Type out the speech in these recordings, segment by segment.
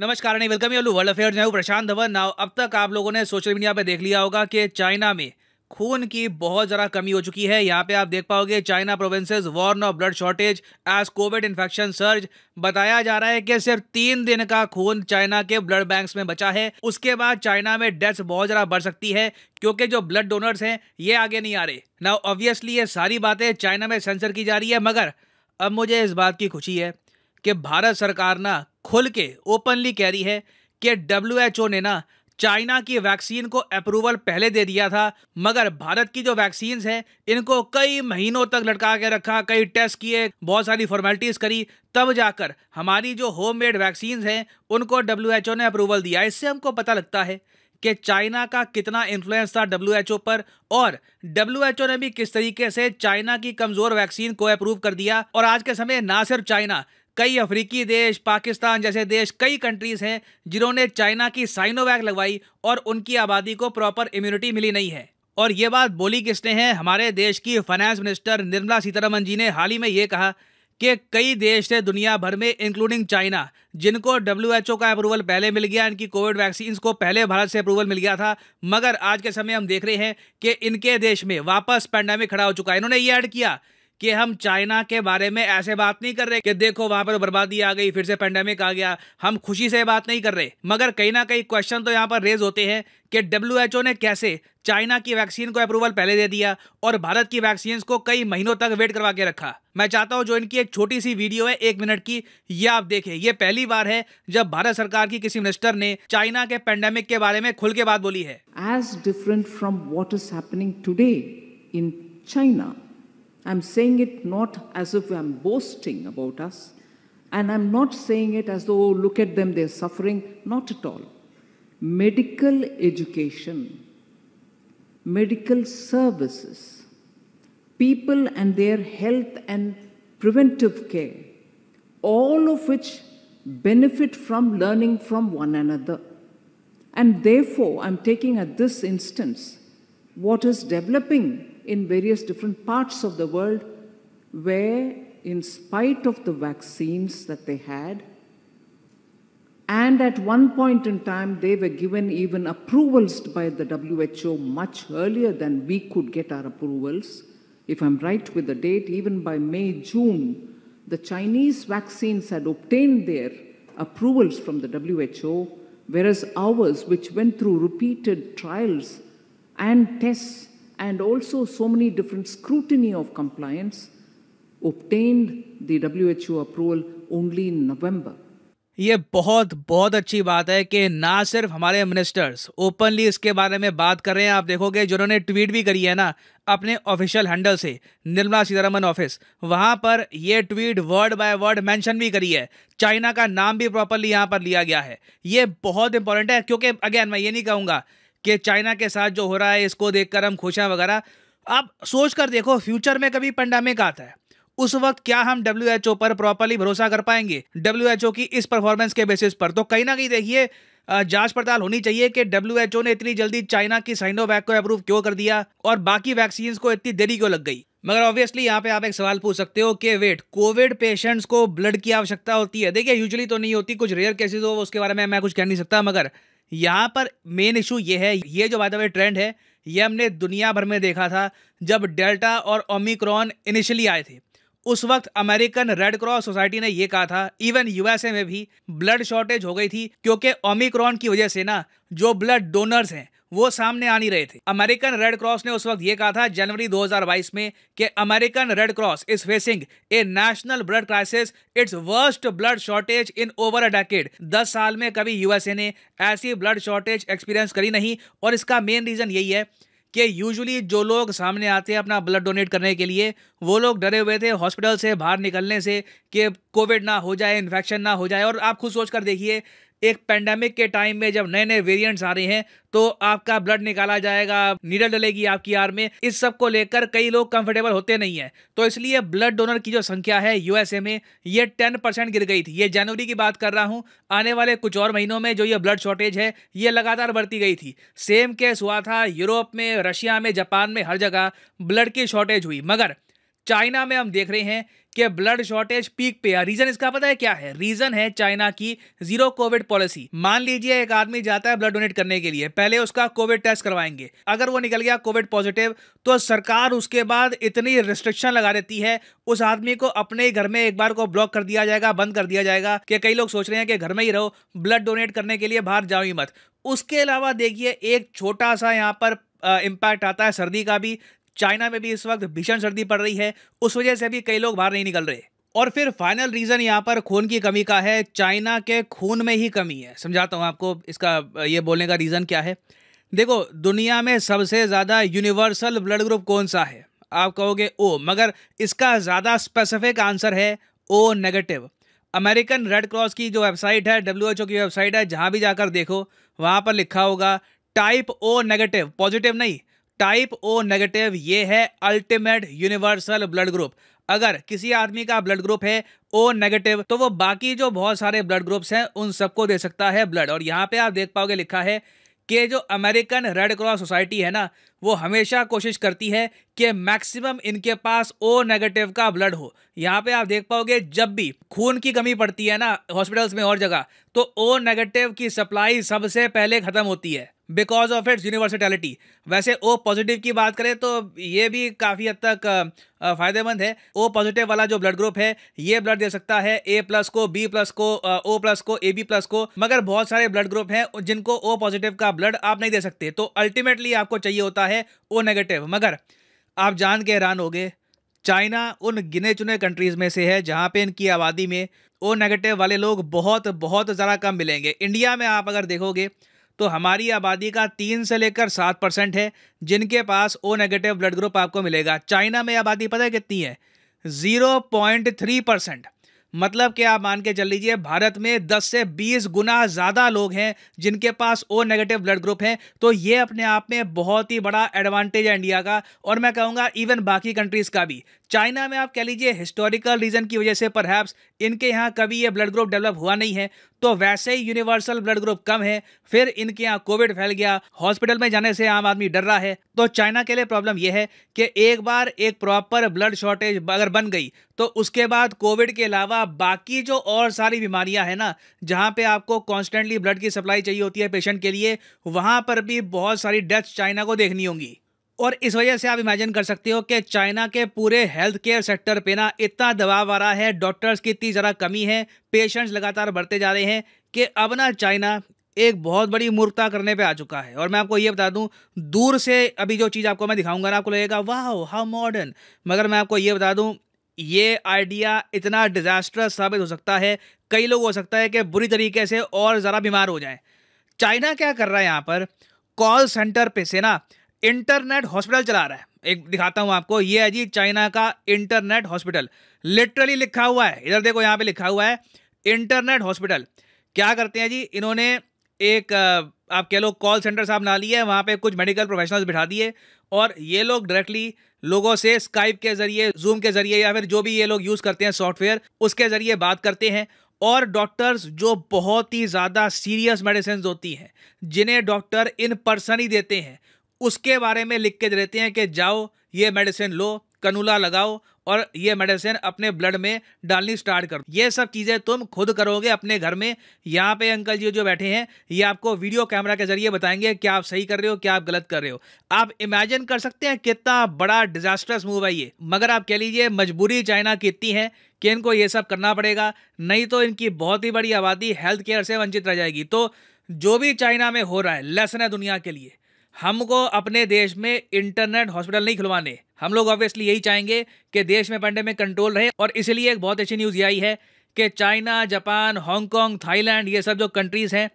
नमस्कार नहीं welcome you world affair मैं प्रशांत धवन नाव अब तक आप लोगों ने सोशल मीडिया पे देख लिया होगा कि चाइना में खून की बहुत ज़रा कमी हो चुकी है यहाँ पे आप देख पाओगे China provinces warn of blood shortage as covid infection surge बताया जा रहा है कि सिर्फ तीन दिन का खून चाइना के ब्लड बैंक्स में बचा है उसके बाद चाइना में डेथ बहुत ज़रा बढ़ सकती है क्योंकि जो ब्लड डोनर्स हैं ये आगे नहीं आ रहे ना ऑब्वियसली ये सारी बातें चाइना में सेंसर की जा रही है मगर अब मुझे इस बात की खुशी है कि भारत सरकार ना खुल के ओपनली कह रही है कि डब्ल्यू ने ना चाइना की वैक्सीन को अप्रूवल पहले दे दिया था मगर भारत की जो वैक्सीन हैं इनको कई महीनों तक लटका के रखा कई टेस्ट किए बहुत सारी फॉर्मेलिटीज़ करी तब जाकर हमारी जो होममेड वैक्सीन हैं उनको डब्ल्यू ने अप्रूवल दिया इससे हमको पता लगता है कि चाइना का कितना इन्फ्लुएंस था डब्ल्यू पर और डब्ल्यू ने भी किस तरीके से चाइना की कमज़ोर वैक्सीन को अप्रूव कर दिया और आज के समय ना सिर्फ चाइना कई अफ्रीकी देश पाकिस्तान जैसे देश कई कंट्रीज़ हैं जिन्होंने चाइना की साइनोवैक लगवाई और उनकी आबादी को प्रॉपर इम्यूनिटी मिली नहीं है और ये बात बोली किसने हैं हमारे देश की फाइनेंस मिनिस्टर निर्मला सीतारमन जी ने हाल ही में ये कहा कि कई देश थे दुनिया भर में इंक्लूडिंग चाइना जिनको डब्ल्यू का अप्रूवल पहले मिल गया इनकी कोविड वैक्सीन को पहले भारत से अप्रूवल मिल गया था मगर आज के समय हम देख रहे हैं कि इनके देश में वापस पैंडेमिक खड़ा हो चुका है इन्होंने ये ऐड किया कि हम चाइना के बारे में ऐसे बात नहीं कर रहे कि देखो वहां पर बर्बादी आ गई फिर से पेंडेमिक आ गया हम खुशी से बात नहीं कर रहे मगर कहीं ना कहीं क्वेश्चन तो यहां पर रेज होते हैं कि डब्ल्यू ने कैसे चाइना की वैक्सीन को अप्रूवल पहले दे दिया और भारत की वैक्सीन को कई महीनों तक वेट करवा के रखा मैं चाहता हूं जो इनकी एक छोटी सी वीडियो है एक मिनट की ये आप देखें ये पहली बार है जब भारत सरकार की किसी मिनिस्टर ने चाइना के पेंडेमिक के बारे में खुल के बात बोली है as different from what is today in China I'm saying it not as if I'm boasting about us, and I'm not saying it as though, look at them, they're suffering. Not at all. Medical education, medical services, people and their health and preventive care, all of which benefit from learning from one another. And therefore, I'm taking at this instance what is developing in various different parts of the world where, in spite of the vaccines that they had, and at one point in time, they were given even approvals by the WHO much earlier than we could get our approvals. If I'm right with the date, even by May, June, the Chinese vaccines had obtained their approvals from the WHO, whereas ours, which went through repeated trials and tests and also so many different scrutiny of compliance, obtained the WHO approval only in November. ये बहुत बहुत अच्छी बात है कि ना सिर्फ हमारे मिनिस्टर्स ओपनली इसके बारे में बात कर रहे हैं आप देखोगे जिन्होंने ट्वीट भी करी है ना अपने ऑफिशियल हैंडल से निर्मला सीतारमन ऑफिस वहां पर यह tweet word by word mention भी करी है चाइना का नाम भी प्रॉपरली यहां पर लिया गया है ये बहुत इंपॉर्टेंट है क्योंकि अगेन मैं ये नहीं कहूंगा कि चाइना के साथ जो हो रहा है इसको देखकर हम खुश हैं वगैरह आप सोच कर देखो फ्यूचर में कभी पेंडेमिक आता है उस वक्त क्या हम डब्ल्यू पर प्रॉपरली भरोसा कर पाएंगे डब्ल्यू की इस परफॉर्मेंस के बेसिस पर तो कहीं ना कहीं देखिए जांच पड़ताल होनी चाहिए कि डब्ल्यू ने इतनी जल्दी चाइना की साइनोवैक को अप्रूव क्यों कर दिया और बाकी वैक्सीन को इतनी देरी क्यों लग गई मगर ऑब्वियसली यहाँ पे आप एक सवाल पूछ सकते हो कि वेट कोविड पेशेंट्स को ब्लड की आवश्यकता होती है देखिए यूजुअली तो नहीं होती कुछ रेयर केसेस हो उसके बारे में मैं कुछ कह नहीं सकता मगर यहाँ पर मेन इशू ये है ये जो बात ट्रेंड है ये हमने दुनिया भर में देखा था जब डेल्टा और ओमिक्रॉन इनिशियली आए थे उस वक्त अमेरिकन रेड क्रॉस सोसाइटी ने यह कहा था इवन यूएसए में भी ब्लड शॉर्टेज हो गई थी क्योंकि ओमिक्रॉन की वजह से ना जो ब्लड डोनर्स हैं वो सामने आ नहीं रहे थे अमेरिकन रेड क्रॉस ने उस वक्त ये कहा था जनवरी 2022 में कि American Red Cross is facing a national blood crisis its worst blood shortage in over a decade दस साल में कभी यूएसए ने ऐसी ब्लड शॉर्टेज एक्सपीरियंस करी नहीं और इसका मेन रीजन यही है कि यूजुअली जो लोग सामने आते हैं अपना ब्लड डोनेट करने के लिए वो लोग डरे हुए थे हॉस्पिटल से बाहर निकलने से कि कोविड ना हो जाए इन्फेक्शन ना हो जाए और आप खुद सोच कर देखिए एक पेंडेमिक के टाइम में जब नए नए वेरिएंट्स आ रहे हैं तो आपका ब्लड निकाला जाएगा नीडल डलेगी आपकी आर में इस सब को लेकर कई लोग कंफर्टेबल होते नहीं हैं तो इसलिए ब्लड डोनर की जो संख्या है यूएसए में ये टेन परसेंट गिर गई थी ये जनवरी की बात कर रहा हूँ आने वाले कुछ और महीनों में जो ये ब्लड शॉर्टेज है ये लगातार बढ़ती गई थी सेम केस हुआ था यूरोप में रशिया में जापान में हर जगह ब्लड की शॉर्टेज हुई मगर चाइना में हम देख रहे हैं कि ब्लड शॉर्टेज पीक पे है रीजन इसका पता है क्या है रीजन है चाइना की जीरो कोविड पॉलिसी मान लीजिए एक आदमी जाता है ब्लड डोनेट करने के लिए पहले उसका कोविड टेस्ट करवाएंगे अगर वो निकल गया कोविड पॉजिटिव तो सरकार उसके बाद इतनी रिस्ट्रिक्शन लगा देती है उस आदमी को अपने घर में एक बार को ब्लॉक कर दिया जाएगा बंद कर दिया जाएगा कि कई लोग सोच रहे हैं कि घर में ही रहो ब्लड डोनेट करने के लिए बाहर जाओ ही मत उसके अलावा देखिए एक छोटा सा यहाँ पर इम्पैक्ट आता है सर्दी का भी चाइना में भी इस वक्त भीषण सर्दी पड़ रही है उस वजह से भी कई लोग बाहर नहीं निकल रहे और फिर फाइनल रीज़न यहाँ पर खून की कमी का है चाइना के खून में ही कमी है समझाता हूँ आपको इसका ये बोलने का रीज़न क्या है देखो दुनिया में सबसे ज़्यादा यूनिवर्सल ब्लड ग्रुप कौन सा है आप कहोगे ओ मगर इसका ज़्यादा स्पेसिफिक आंसर है O negative American Red Cross की जो वेबसाइट है डब्ल्यू की वेबसाइट है जहाँ भी जाकर देखो वहाँ पर लिखा होगा टाइप ओ नेगेटिव पॉजिटिव नहीं टाइप ओ नेगेटिव ये है अल्टीमेट यूनिवर्सल ब्लड ग्रुप अगर किसी आदमी का ब्लड ग्रुप है ओ नेगेटिव तो वो बाकी जो बहुत सारे ब्लड ग्रुप्स हैं उन सबको दे सकता है ब्लड और यहाँ पे आप देख पाओगे लिखा है कि जो अमेरिकन रेड क्रॉस सोसाइटी है ना वो हमेशा कोशिश करती है कि मैक्सिमम इनके पास ओ नेगेटिव का ब्लड हो यहाँ पे आप देख पाओगे जब भी खून की कमी पड़ती है ना हॉस्पिटल्स में और जगह तो ओ नेगेटिव की सप्लाई सबसे पहले ख़त्म होती है बिकॉज ऑफ इट्स यूनिवर्सिटैलिटी वैसे ओ पॉजिटिव की बात करें तो ये भी काफ़ी हद तक फ़ायदेमंद है ओ पॉजिटिव वाला जो ब्लड ग्रुप है ये ब्लड दे सकता है ए प्लस को बी प्लस को ओ प्लस को ए बी प्लस को मगर बहुत सारे ब्लड ग्रुप हैं जिनको ओ पॉजिटिव का ब्लड आप नहीं दे सकते तो अल्टीमेटली आपको चाहिए होता है ओ नेगेटिव मगर आप जान के हैरान हो गए चाइना उन गिने चुने कंट्रीज़ में से है जहाँ पे इनकी आबादी में ओ नेगेटिव वाले लोग बहुत बहुत ज़्यादा कम मिलेंगे इंडिया में आप अगर देखोगे तो हमारी आबादी का तीन से लेकर सात परसेंट है जिनके पास ओ नेगेटिव ब्लड ग्रुप आपको मिलेगा चाइना में आबादी पता है कितनी है ज़ीरो पॉइंट थ्री परसेंट मतलब कि आप मान के चल लीजिए भारत में 10 से 20 गुना ज़्यादा लोग हैं जिनके पास ओ नेगेटिव ब्लड ग्रुप है तो ये अपने आप में बहुत ही बड़ा एडवांटेज है इंडिया का और मैं कहूँगा इवन बाकी कंट्रीज़ का भी चाइना में आप कह लीजिए हिस्टोरिकल रीज़न की वजह से परहैप्स इनके यहाँ कभी ये ब्लड ग्रुप डेवलप हुआ नहीं है तो वैसे ही यूनिवर्सल ब्लड ग्रुप कम है फिर इनके यहाँ कोविड फैल गया हॉस्पिटल में जाने से आम आदमी डर रहा है तो चाइना के लिए प्रॉब्लम यह है कि एक बार एक प्रॉपर ब्लड शॉर्टेज अगर बन गई तो उसके बाद कोविड के अलावा बाकी जो और सारी बीमारियां हैं ना जहां पे आपको कॉन्स्टेंटली ब्लड की सप्लाई चाहिए होती है पेशेंट के लिए वहां पर भी बहुत सारी डेथ चाइना को देखनी होंगी और इस वजह से आप इमेजिन कर सकते हो कि चाइना के पूरे हेल्थ केयर सेक्टर पे ना इतना दबाव आ रहा है डॉक्टर्स की इतनी ज़रा कमी है पेशेंट्स लगातार बढ़ते जा रहे हैं कि अब ना चाइना एक बहुत बड़ी मूर्खता करने पे आ चुका है और मैं आपको ये बता दूं दूर से अभी जो चीज़ आपको मैं दिखाऊंगा ना आपको लगेगा वाह हाउ मॉडर्न मगर मैं आपको ये बता दूं ये आइडिया इतना डिजास्टर साबित हो सकता है कई लोग हो सकता है कि बुरी तरीके से और ज़रा बीमार हो जाएं चाइना क्या कर रहा है यहाँ पर कॉल सेंटर पे से ना इंटरनेट हॉस्पिटल चला रहा है एक दिखाता हूँ आपको ये है जी चाइना का इंटरनेट हॉस्पिटल लिटरली लिखा हुआ है इधर देखो यहाँ पे लिखा हुआ है इंटरनेट हॉस्पिटल क्या करते हैं जी इन्होंने एक आप कह लो कॉल सेंटर साहब ना लिए वहाँ पे कुछ मेडिकल प्रोफेशनल्स बिठा दिए और ये लोग डायरेक्टली लोगों से स्काइप के जरिए जूम के जरिए या फिर जो भी ये लोग यूज़ करते हैं सॉफ्टवेयर उसके ज़रिए बात करते हैं और डॉक्टर्स जो बहुत ही ज़्यादा सीरियस मेडिसिन होती हैं जिन्हें डॉक्टर इन पर्सन ही देते हैं उसके बारे में लिख के देते हैं कि जाओ ये मेडिसिन लो कनूला लगाओ और ये मेडिसिन अपने ब्लड में डालनी स्टार्ट करो ये सब चीज़ें तुम खुद करोगे अपने घर में यहाँ पे अंकल जी जो बैठे हैं ये आपको वीडियो कैमरा के जरिए बताएंगे क्या आप सही कर रहे हो क्या आप गलत कर रहे हो आप इमेजिन कर सकते हैं कितना बड़ा डिजास्टर्स मूव है ये मगर आप कह लीजिए मजबूरी चाइना की इतनी है कि इनको ये सब करना पड़ेगा नहीं तो इनकी बहुत ही बड़ी आबादी हेल्थ केयर से वंचित रह जाएगी तो जो भी चाइना में हो रहा है लेसन है दुनिया के लिए हमको अपने देश में इंटरनेट हॉस्पिटल नहीं खुलवाने हम लोग ऑब्वियसली यही चाहेंगे कि देश में पेंडेमिक कंट्रोल रहे और इसलिए एक बहुत अच्छी न्यूज़ ये आई है कि चाइना जापान हांगकॉन्ग थाईलैंड ये सब जो कंट्रीज़ हैं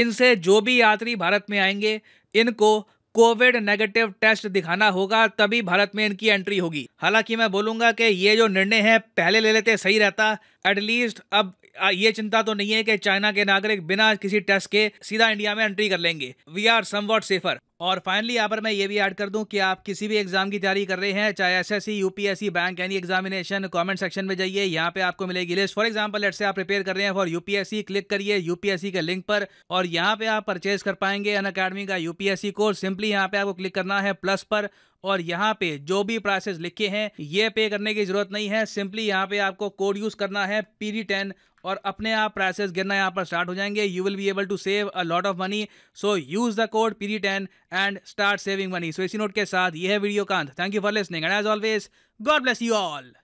इनसे जो भी यात्री भारत में आएंगे इनको कोविड नेगेटिव टेस्ट दिखाना होगा तभी भारत में इनकी एंट्री होगी हालांकि मैं बोलूंगा कि ये जो निर्णय है पहले ले लेते सही रहता एटलीस्ट अब ये चिंता तो नहीं है कि चाइना के नागरिक बिना किसी टेस्ट के सीधा इंडिया में एंट्री कर लेंगे वी आर सम सेफर और फाइनली यहाँ पर मैं ये भी ऐड कर दूं कि आप किसी भी एग्जाम की तैयारी कर रहे हैं चाहे SSC UPSC bank any examination comment section में जाइए यहाँ पे आपको मिलेगी list for example let's say आप प्रिपेयर कर रहे हैं फॉर यूपीएससी क्लिक करिए यूपीएससी के लिंक पर और यहाँ पे आप परचेज कर पाएंगे अन अकेडमी का यूपीएससी कोर्स सिंपली यहाँ पे आपको क्लिक करना है प्लस पर और यहाँ पे जो भी प्राइसेस लिखे हैं ये पे करने की जरूरत नहीं है सिंपली यहाँ पे आपको कोड यूज करना है पीडी टेन और अपने आप प्राइसेस गिरना यहाँ पर स्टार्ट हो जाएंगे you will be able to save a lot of money so use the code piri ten and start saving money so इसी नोट के साथ यह वीडियो कांत thank you for listening and as always God bless you all